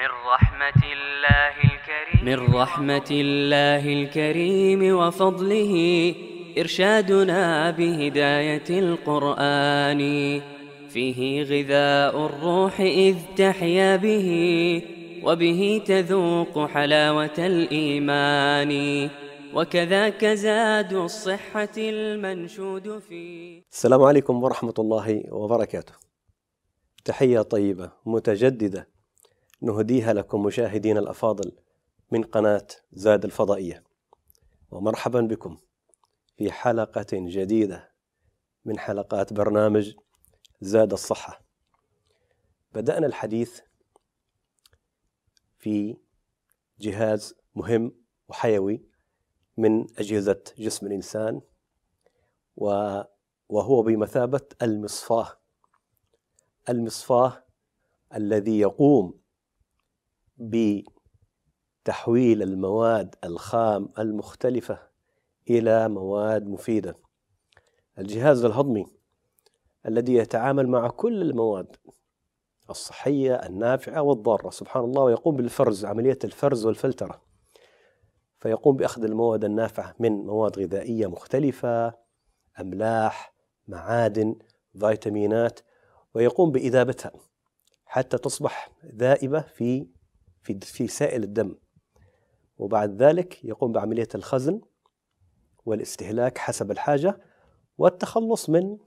من رحمة الله الكريم من رحمة الله الكريم وفضله إرشادنا بهداية القرآن فيه غذاء الروح إذ تحيا به وبه تذوق حلاوة الإيمان وكذاك زاد الصحة المنشود فيه السلام عليكم ورحمة الله وبركاته تحية طيبة متجددة نهديها لكم مشاهدينا الافاضل من قناه زاد الفضائيه ومرحبا بكم في حلقه جديده من حلقات برنامج زاد الصحه بدانا الحديث في جهاز مهم وحيوي من اجهزه جسم الانسان وهو بمثابه المصفاه المصفاه الذي يقوم بتحويل المواد الخام المختلفة إلى مواد مفيدة الجهاز الهضمي الذي يتعامل مع كل المواد الصحية النافعة والضارة سبحان الله ويقوم بالفرز عملية الفرز والفلترة فيقوم بأخذ المواد النافعة من مواد غذائية مختلفة أملاح معادن فيتامينات ويقوم بإذابتها حتى تصبح ذائبة في في في سائل الدم وبعد ذلك يقوم بعملية الخزن والاستهلاك حسب الحاجة والتخلص من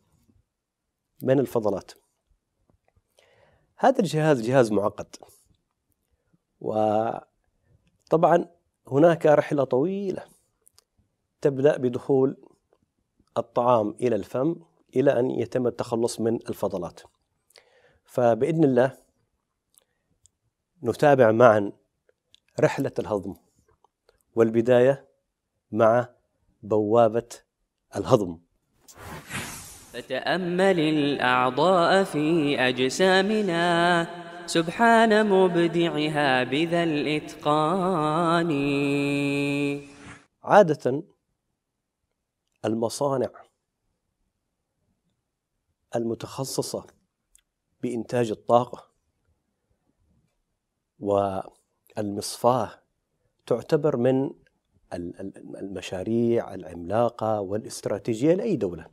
من الفضلات هذا الجهاز جهاز معقد وطبعا هناك رحلة طويلة تبدأ بدخول الطعام إلى الفم إلى أن يتم التخلص من الفضلات فبإذن الله نتابع معا رحلة الهضم والبداية مع بوابة الهضم فتأمل الأعضاء في أجسامنا سبحان مبدعها بذا الإتقان عادة المصانع المتخصصة بإنتاج الطاقة والمصفاه تعتبر من المشاريع العملاقه والاستراتيجيه لاي دوله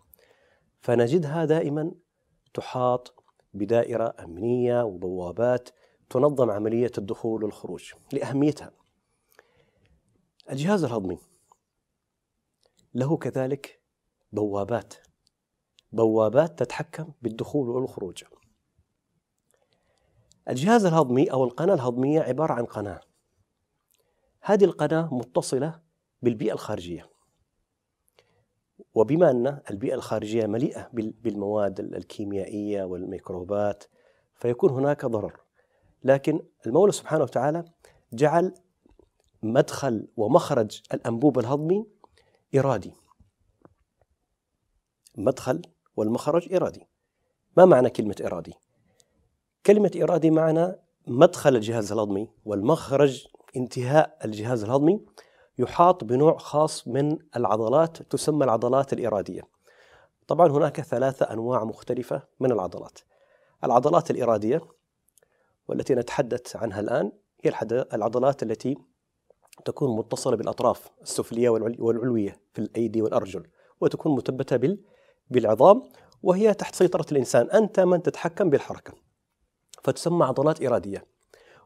فنجدها دائما تحاط بدائره امنيه وبوابات تنظم عمليه الدخول والخروج لاهميتها الجهاز الهضمي له كذلك بوابات بوابات تتحكم بالدخول والخروج الجهاز الهضمي أو القناة الهضمية عبارة عن قناة هذه القناة متصلة بالبيئة الخارجية وبما أن البيئة الخارجية مليئة بالمواد الكيميائية والميكروبات فيكون هناك ضرر لكن المولى سبحانه وتعالى جعل مدخل ومخرج الأنبوب الهضمي إرادي مدخل والمخرج إرادي ما معنى كلمة إرادي؟ كلمة إرادة معنا مدخل الجهاز الهضمي والمخرج انتهاء الجهاز الهضمي يحاط بنوع خاص من العضلات تسمى العضلات الإرادية طبعا هناك ثلاثة أنواع مختلفة من العضلات العضلات الإرادية والتي نتحدث عنها الآن هي العضلات التي تكون متصلة بالأطراف السفلية والعلوية في الأيدي والأرجل وتكون مثبتة بالعظام وهي تحت سيطرة الإنسان أنت من تتحكم بالحركة فتسمى عضلات إرادية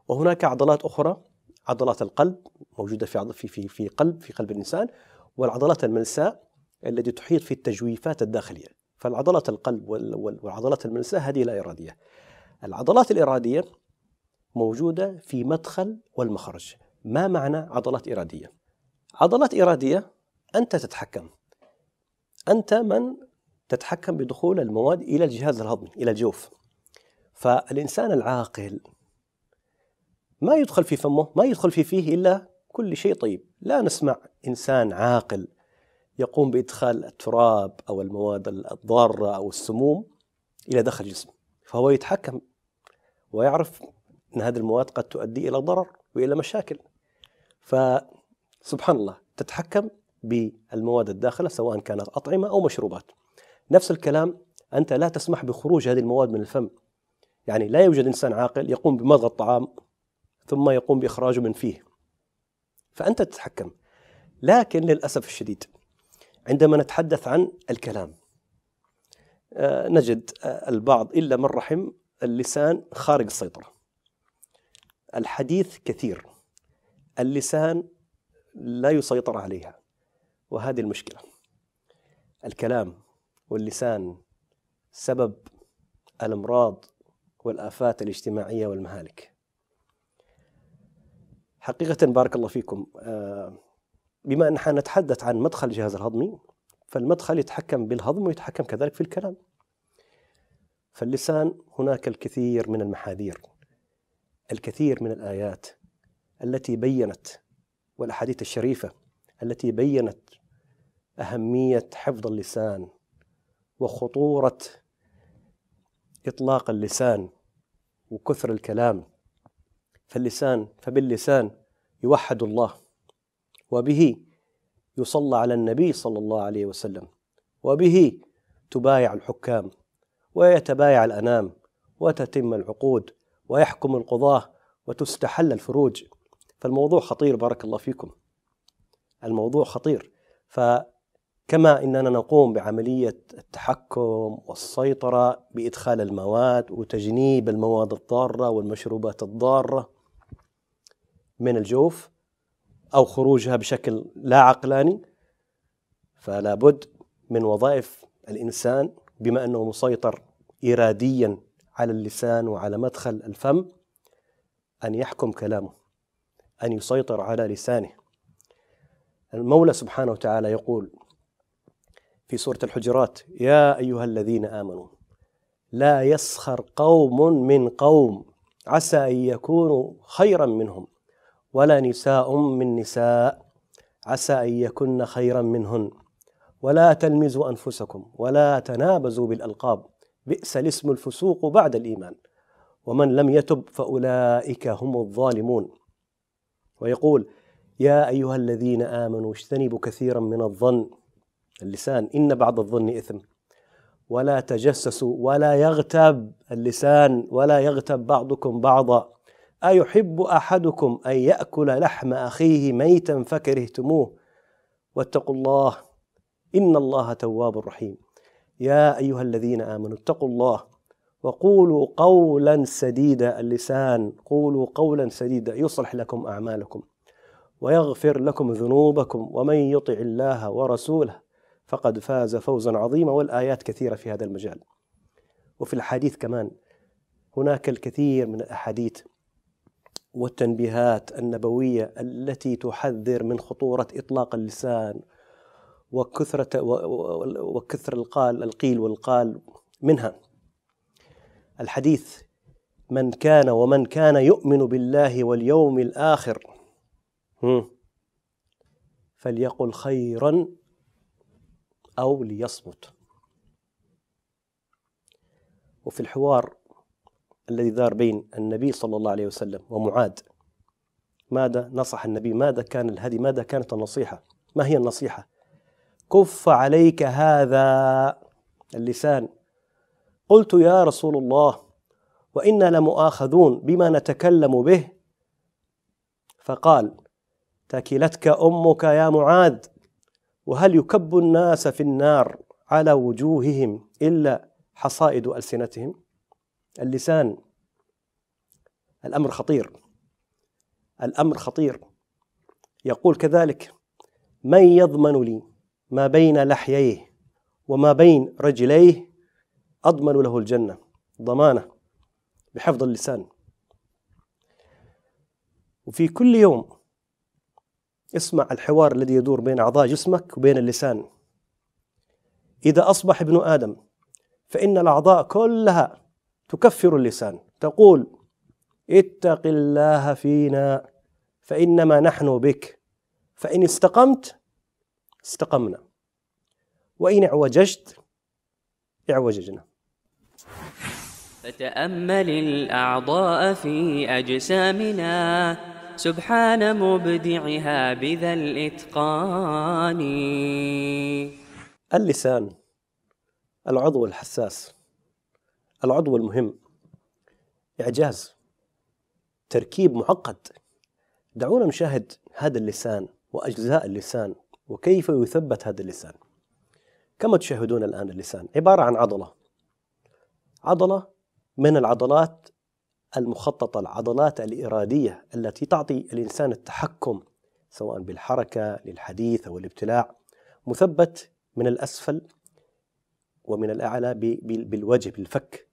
وهناك عضلات أخرى عضلات القلب موجودة في في في في قلب في قلب الإنسان والعضلات الملساء التي تحيط في التجويفات الداخلية فالعضلات القلب والعضلات الملساء هذه لا إرادية العضلات الإرادية موجودة في مدخل والمخرج ما معنى عضلات إرادية؟ عضلات إرادية أنت تتحكم أنت من تتحكم بدخول المواد إلى الجهاز الهضمي إلى الجوف فالإنسان العاقل ما يدخل في فمه ما يدخل في فيه إلا كل شيء طيب لا نسمع إنسان عاقل يقوم بإدخال التراب أو المواد الضارة أو السموم إلى داخل الجسم فهو يتحكم ويعرف أن هذه المواد قد تؤدي إلى ضرر وإلى مشاكل فسبحان الله تتحكم بالمواد الداخلة سواء كانت أطعمة أو مشروبات نفس الكلام أنت لا تسمح بخروج هذه المواد من الفم يعني لا يوجد إنسان عاقل يقوم بمضغ الطعام ثم يقوم بإخراجه من فيه فأنت تتحكم لكن للأسف الشديد عندما نتحدث عن الكلام آه، نجد آه، البعض إلا من رحم اللسان خارج السيطرة الحديث كثير اللسان لا يسيطر عليها وهذه المشكلة الكلام واللسان سبب الأمراض والآفات الاجتماعية والمهالك حقيقة بارك الله فيكم آه، بما أن نتحدث عن مدخل الجهاز الهضمي فالمدخل يتحكم بالهضم ويتحكم كذلك في الكلام فاللسان هناك الكثير من المحاذير الكثير من الآيات التي بينت والأحاديث الشريفة التي بينت أهمية حفظ اللسان وخطورة إطلاق اللسان وكثر الكلام فاللسان فباللسان يوحد الله وبه يصلى على النبي صلى الله عليه وسلم وبه تبايع الحكام ويتبايع الأنام وتتم العقود ويحكم القضاة وتستحل الفروج فالموضوع خطير بارك الله فيكم الموضوع خطير ف كما اننا نقوم بعمليه التحكم والسيطره بادخال المواد وتجنيب المواد الضاره والمشروبات الضاره من الجوف او خروجها بشكل لا عقلاني فلا بد من وظائف الانسان بما انه مسيطر اراديا على اللسان وعلى مدخل الفم ان يحكم كلامه ان يسيطر على لسانه المولى سبحانه وتعالى يقول في سورة الحجرات يا أيها الذين آمنوا لا يسخر قوم من قوم عسى أن يكونوا خيرا منهم ولا نساء من نساء عسى أن يكن خيرا منهن ولا تلمزوا أنفسكم ولا تنابزوا بالألقاب بئس الاسم الفسوق بعد الإيمان ومن لم يتب فأولئك هم الظالمون ويقول يا أيها الذين آمنوا اجتنبوا كثيرا من الظن اللسان إن بعض الظن إثم ولا تجسسوا ولا يغتب اللسان ولا يغتب بعضكم بعضا أيحب أحدكم أن يأكل لحم أخيه ميتا فكرهتموه واتقوا الله إن الله تواب رحيم يا أيها الذين آمنوا اتقوا الله وقولوا قولا سديدا اللسان قولوا قولا سديدا يصلح لكم أعمالكم ويغفر لكم ذنوبكم ومن يطع الله ورسوله فقد فاز فوزا عظيما والآيات كثيرة في هذا المجال وفي الحديث كمان هناك الكثير من الأحاديث والتنبيهات النبوية التي تحذر من خطورة إطلاق اللسان وكثرة وكثر القال القيل والقال منها الحديث من كان ومن كان يؤمن بالله واليوم الآخر فليقل خيرا أو ليصمت وفي الحوار الذي دار بين النبي صلى الله عليه وسلم ومعاد ماذا نصح النبي ماذا كان الهدي ماذا كانت النصيحة ما هي النصيحة كف عليك هذا اللسان قلت يا رسول الله وإنا لمؤاخذون بما نتكلم به فقال تكلتك أمك يا معاذ وهل يكب الناس في النار على وجوههم إلا حصائد ألسنتهم اللسان الأمر خطير الأمر خطير يقول كذلك من يضمن لي ما بين لحييه وما بين رجليه أضمن له الجنة ضمانة بحفظ اللسان وفي كل يوم اسمع الحوار الذي يدور بين أعضاء جسمك وبين اللسان إذا أصبح ابن آدم فإن الأعضاء كلها تكفر اللسان تقول اتق الله فينا فإنما نحن بك فإن استقمت استقمنا وإن اعوججت اعوججنا فتأمل الأعضاء في أجسامنا سبحان مبدعها بذا الإتقان اللسان العضو الحساس العضو المهم إعجاز تركيب معقد دعونا نشاهد هذا اللسان وأجزاء اللسان وكيف يثبت هذا اللسان كما تشاهدون الآن اللسان عبارة عن عضلة عضلة من العضلات المخططة العضلات الإرادية التي تعطي الإنسان التحكم سواء بالحركة للحديث أو الابتلاع مثبت من الأسفل ومن الأعلى بالوجه بالفك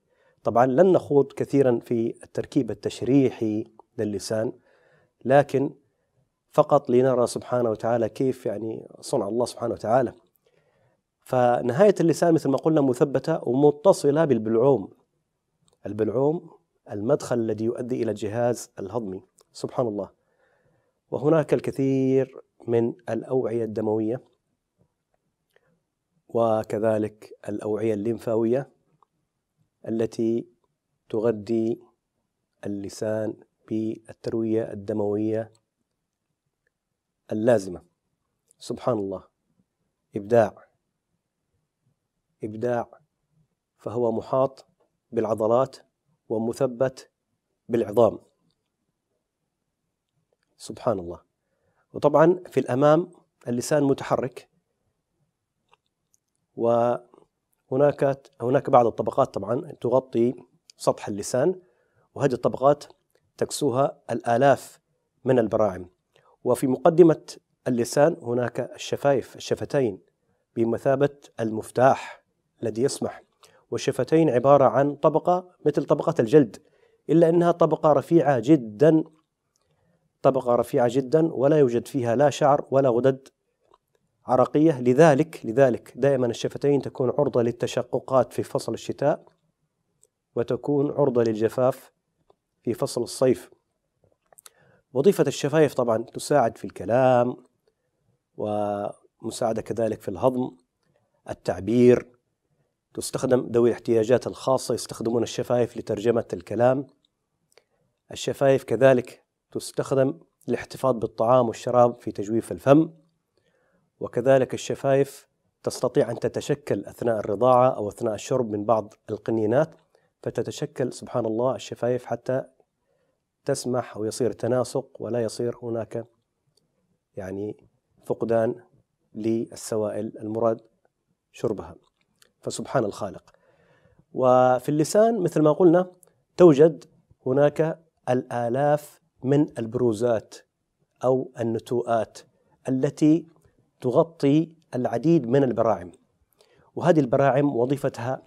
طبعا لن نخوض كثيرا في التركيب التشريحي للسان لكن فقط لنرى سبحانه وتعالى كيف يعني صنع الله سبحانه وتعالى فنهاية اللسان مثل ما قلنا مثبتة ومتصلة بالبلعوم البلعوم المدخل الذي يؤدي إلى الجهاز الهضمي سبحان الله وهناك الكثير من الأوعية الدموية وكذلك الأوعية الليمفاوية التي تغذي اللسان بالتروية الدموية اللازمة سبحان الله إبداع إبداع فهو محاط بالعضلات ومثبت بالعظام سبحان الله وطبعا في الأمام اللسان متحرك وهناك هناك بعض الطبقات طبعا تغطي سطح اللسان وهذه الطبقات تكسوها الآلاف من البراعم وفي مقدمة اللسان هناك الشفايف الشفتين بمثابة المفتاح الذي يسمح والشفتين عبارة عن طبقة مثل طبقة الجلد إلا أنها طبقة رفيعة جدا طبقة رفيعة جدا ولا يوجد فيها لا شعر ولا غدد عرقية لذلك لذلك دائما الشفتين تكون عرضة للتشققات في فصل الشتاء وتكون عرضة للجفاف في فصل الصيف وظيفة الشفايف طبعا تساعد في الكلام ومساعدة كذلك في الهضم التعبير تستخدم ذوي الاحتياجات الخاصة يستخدمون الشفايف لترجمة الكلام الشفايف كذلك تستخدم للاحتفاظ بالطعام والشراب في تجويف الفم وكذلك الشفايف تستطيع أن تتشكل أثناء الرضاعة أو أثناء الشرب من بعض القنينات فتتشكل سبحان الله الشفايف حتى تسمح ويصير تناسق ولا يصير هناك يعني فقدان للسوائل المراد شربها فسبحان الخالق وفي اللسان مثل ما قلنا توجد هناك الآلاف من البروزات أو النتوءات التي تغطي العديد من البراعم وهذه البراعم وظيفتها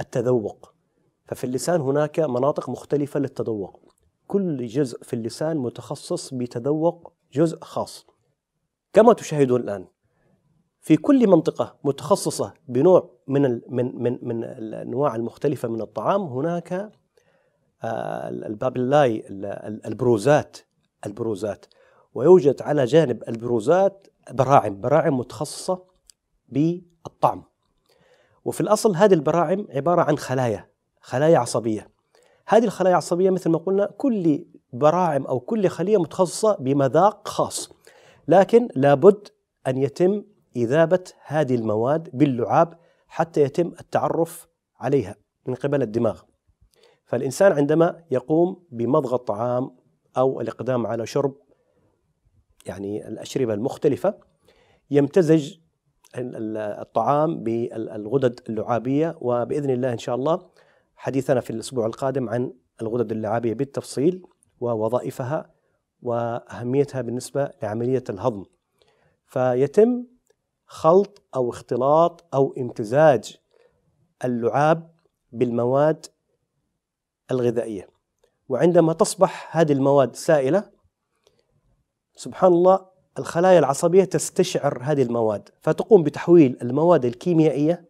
التذوق ففي اللسان هناك مناطق مختلفة للتذوق كل جزء في اللسان متخصص بتذوق جزء خاص كما تشاهدون الآن في كل منطقة متخصصة بنوع من من من من الأنواع المختلفة من الطعام هناك آه، البابلاي البروزات البروزات ويوجد على جانب البروزات براعم براعم متخصصة بالطعم وفي الأصل هذه البراعم عبارة عن خلايا خلايا عصبية هذه الخلايا العصبية مثل ما قلنا كل براعم أو كل خلية متخصصة بمذاق خاص لكن لابد أن يتم إذابة هذه المواد باللعاب حتى يتم التعرف عليها من قبل الدماغ فالإنسان عندما يقوم بمضغ الطعام أو الإقدام على شرب يعني الأشربة المختلفة يمتزج الطعام بالغدد اللعابية وبإذن الله إن شاء الله حديثنا في الأسبوع القادم عن الغدد اللعابية بالتفصيل ووظائفها وأهميتها بالنسبة لعملية الهضم فيتم خلط أو اختلاط أو امتزاج اللعاب بالمواد الغذائية وعندما تصبح هذه المواد سائلة سبحان الله الخلايا العصبية تستشعر هذه المواد فتقوم بتحويل المواد الكيميائية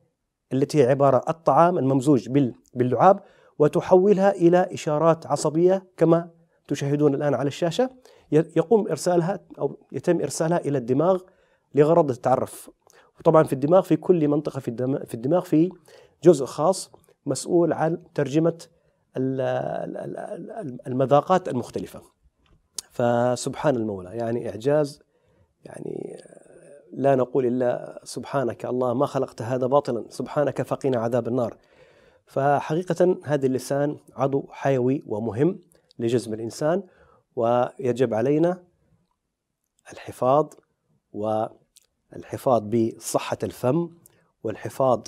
التي هي عبارة الطعام الممزوج باللعاب وتحولها إلى إشارات عصبية كما تشاهدون الآن على الشاشة يقوم إرسالها أو يتم إرسالها إلى الدماغ لغرض التعرف وطبعا في الدماغ في كل منطقة في الدماغ في, الدماغ في جزء خاص مسؤول عن ترجمة المذاقات المختلفة فسبحان المولى يعني إعجاز يعني لا نقول إلا سبحانك الله ما خلقت هذا باطلا سبحانك فقنا عذاب النار فحقيقة هذا اللسان عضو حيوي ومهم لجسم الإنسان ويجب علينا الحفاظ و الحفاظ بصحة الفم والحفاظ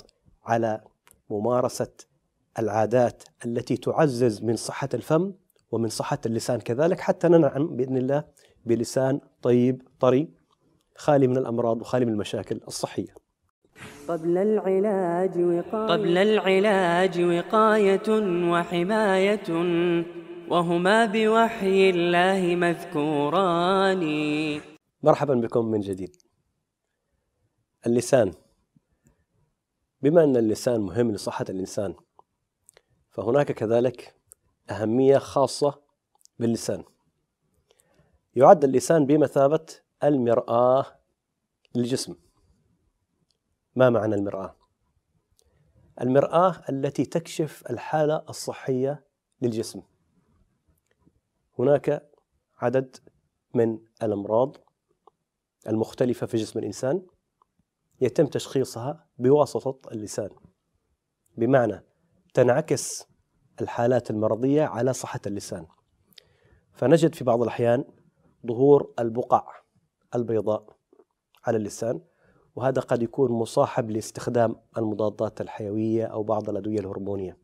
على ممارسة العادات التي تعزز من صحة الفم ومن صحة اللسان كذلك حتى ننعم بإذن الله بلسان طيب طري خالي من الأمراض وخالي من المشاكل الصحية قبل العلاج وقاية قبل العلاج وقاية وحماية وهما بوحي الله مذكوران مرحبا بكم من جديد اللسان بما أن اللسان مهم لصحة الإنسان فهناك كذلك أهمية خاصة باللسان يعد اللسان بمثابة المرآة للجسم ما معنى المرآة؟ المرآة التي تكشف الحالة الصحية للجسم هناك عدد من الأمراض المختلفة في جسم الإنسان يتم تشخيصها بواسطة اللسان بمعنى تنعكس الحالات المرضية على صحة اللسان فنجد في بعض الأحيان ظهور البقع البيضاء على اللسان وهذا قد يكون مصاحب لاستخدام المضادات الحيوية أو بعض الأدوية الهرمونية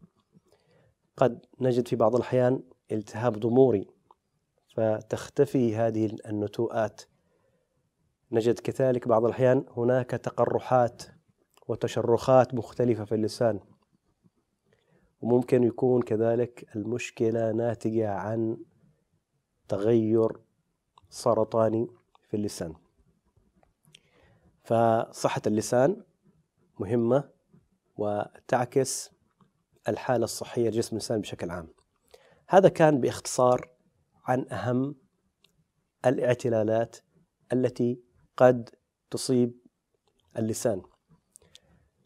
قد نجد في بعض الأحيان التهاب ضموري فتختفي هذه النتوءات نجد كذلك بعض الأحيان هناك تقرحات وتشرخات مختلفة في اللسان وممكن يكون كذلك المشكلة ناتجة عن تغير سرطاني في اللسان فصحة اللسان مهمة وتعكس الحالة الصحية لجسم الإنسان بشكل عام هذا كان باختصار عن أهم الاعتلالات التي قد تصيب اللسان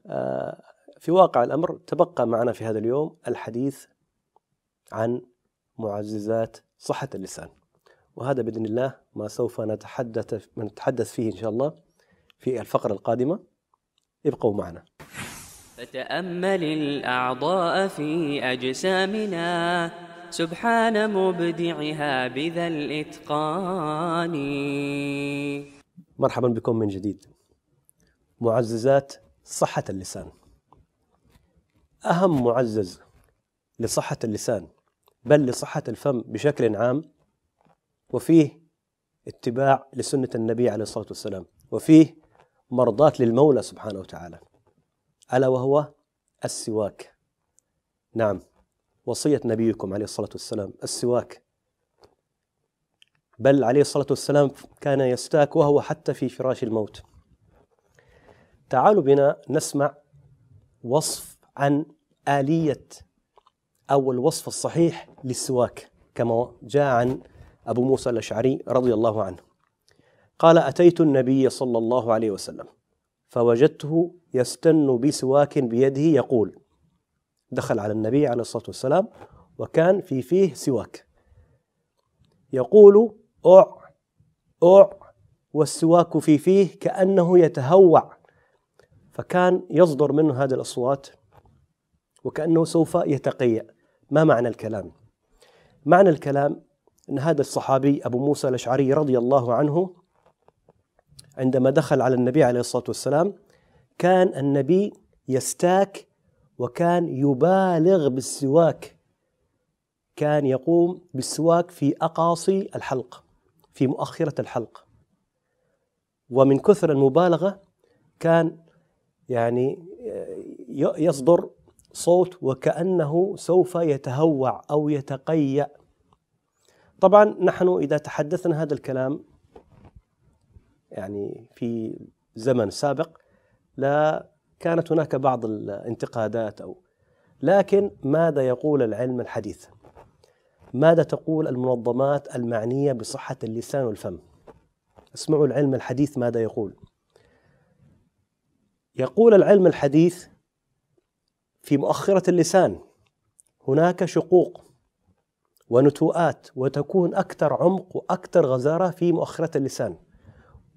آه، في واقع الأمر تبقى معنا في هذا اليوم الحديث عن معززات صحة اللسان وهذا بإذن الله ما سوف نتحدث نتحدث فيه إن شاء الله في الفقرة القادمة ابقوا معنا فتأمل الأعضاء في أجسامنا سبحان مبدعها بذا الإتقان مرحبا بكم من جديد معززات صحة اللسان أهم معزز لصحة اللسان بل لصحة الفم بشكل عام وفيه اتباع لسنة النبي عليه الصلاة والسلام وفيه مرضاة للمولى سبحانه وتعالى ألا وهو السواك نعم وصية نبيكم عليه الصلاة والسلام السواك بل عليه الصلاة والسلام كان يستاك وهو حتى في فراش الموت تعالوا بنا نسمع وصف عن آلية أو الوصف الصحيح للسواك كما جاء عن أبو موسى الأشعري رضي الله عنه قال أتيت النبي صلى الله عليه وسلم فوجدته يستن بسواك بيده يقول دخل على النبي عليه الصلاة والسلام وكان في فيه سواك يقول أع أع والسواك في فيه كأنه يتهوع فكان يصدر منه هذه الأصوات وكأنه سوف يتقيأ ما معنى الكلام؟ معنى الكلام أن هذا الصحابي أبو موسى الأشعري رضي الله عنه عندما دخل على النبي عليه الصلاة والسلام كان النبي يستاك وكان يبالغ بالسواك كان يقوم بالسواك في أقاصي الحلق في مؤخرة الحلق ومن كثر المبالغة كان يعني آه، يصدر صوت وكأنه سوف يتهوع أو يتقيأ طبعا نحن إذا تحدثنا هذا الكلام يعني في زمن سابق لا كانت هناك بعض الانتقادات أو لكن ماذا يقول العلم الحديث ماذا تقول المنظمات المعنية بصحة اللسان والفم اسمعوا العلم الحديث ماذا يقول يقول العلم الحديث في مؤخرة اللسان هناك شقوق ونتوءات وتكون أكثر عمق وأكثر غزارة في مؤخرة اللسان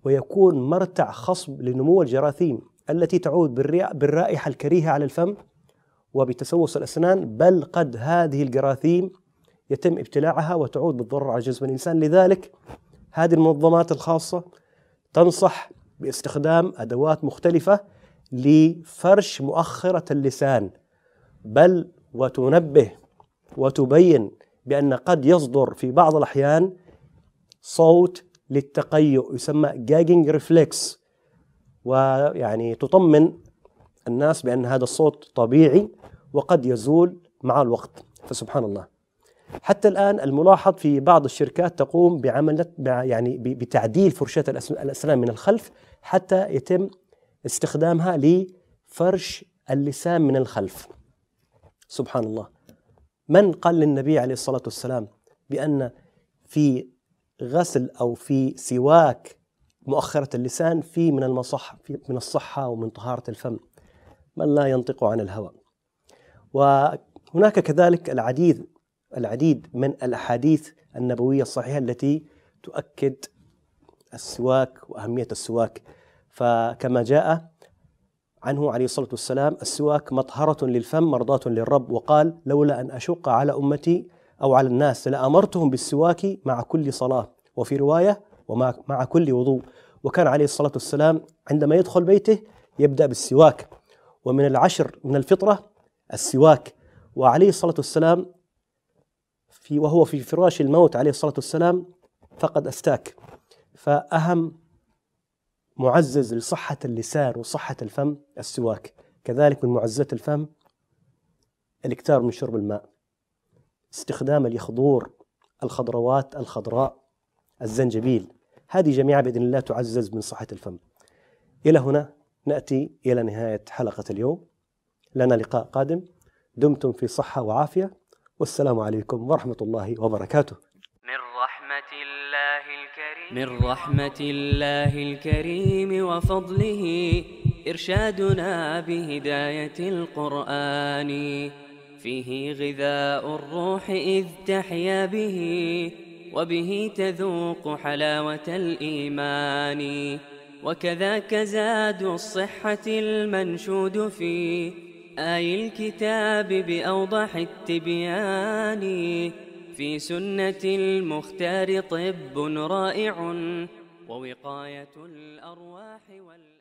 ويكون مرتع خصب لنمو الجراثيم التي تعود بالرائحة الكريهة على الفم وبتسوس الأسنان بل قد هذه الجراثيم يتم ابتلاعها وتعود بالضرر على جسم الإنسان لذلك هذه المنظمات الخاصة تنصح باستخدام أدوات مختلفة لفرش مؤخرة اللسان بل وتنبه وتبين بأن قد يصدر في بعض الأحيان صوت للتقيؤ يسمى جاجينج ريفلكس ويعني تطمن الناس بأن هذا الصوت طبيعي وقد يزول مع الوقت فسبحان الله حتى الآن الملاحظ في بعض الشركات تقوم بعمل يعني بتعديل فرشاة الأسنان من الخلف حتى يتم استخدامها لفرش اللسان من الخلف سبحان الله من قال للنبي عليه الصلاة والسلام بأن في غسل أو في سواك مؤخرة اللسان في من المصح في من الصحة ومن طهارة الفم من لا ينطق عن الهوى وهناك كذلك العديد العديد من الاحاديث النبويه الصحيحه التي تؤكد السواك واهميه السواك فكما جاء عنه عليه الصلاه والسلام السواك مطهره للفم مرضاه للرب وقال لولا ان اشق على امتي او على الناس لامرتهم بالسواك مع كل صلاه وفي روايه ومع مع كل وضوء وكان عليه الصلاه والسلام عندما يدخل بيته يبدا بالسواك ومن العشر من الفطره السواك وعليه الصلاه والسلام في وهو في فراش الموت عليه الصلاة والسلام فقد أستاك فأهم معزز لصحة اللسان وصحة الفم السواك كذلك من معززات الفم الاكتار من شرب الماء استخدام اليخضور الخضروات الخضراء الزنجبيل هذه جميعا بإذن الله تعزز من صحة الفم إلى هنا نأتي إلى نهاية حلقة اليوم لنا لقاء قادم دمتم في صحة وعافية والسلام عليكم ورحمة الله وبركاته من رحمة الله الكريم من رحمة الله الكريم وفضله إرشادنا بهداية القرآن فيه غذاء الروح إذ تحيا به وبه تذوق حلاوة الإيمان وكذاك زاد الصحة المنشود فيه آي الكتاب بأوضح التبيان في سنة المختار طب رائع ووقاية الأرواح وال